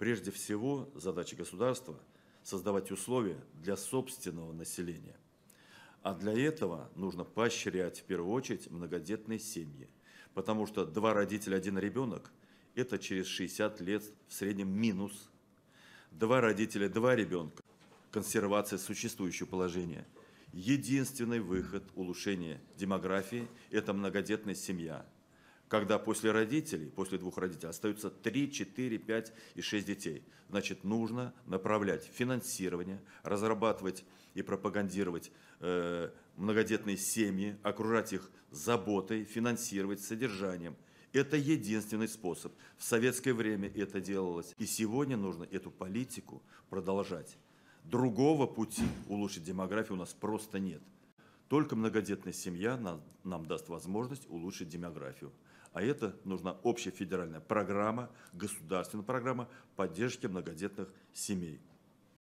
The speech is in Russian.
Прежде всего, задача государства – создавать условия для собственного населения. А для этого нужно поощрять в первую очередь многодетные семьи, потому что два родителя, один ребенок – это через 60 лет в среднем минус. Два родителя, два ребенка – консервация существующего положения. Единственный выход улучшения демографии – это многодетная семья – когда после родителей, после двух родителей остаются 3, 4, 5 и 6 детей. Значит, нужно направлять финансирование, разрабатывать и пропагандировать э, многодетные семьи, окружать их заботой, финансировать содержанием. Это единственный способ. В советское время это делалось. И сегодня нужно эту политику продолжать. Другого пути улучшить демографию у нас просто нет. Только многодетная семья нам, даст возможность улучшить демографию. А это нужна общая федеральная программа, государственная программа поддержки многодетных семей.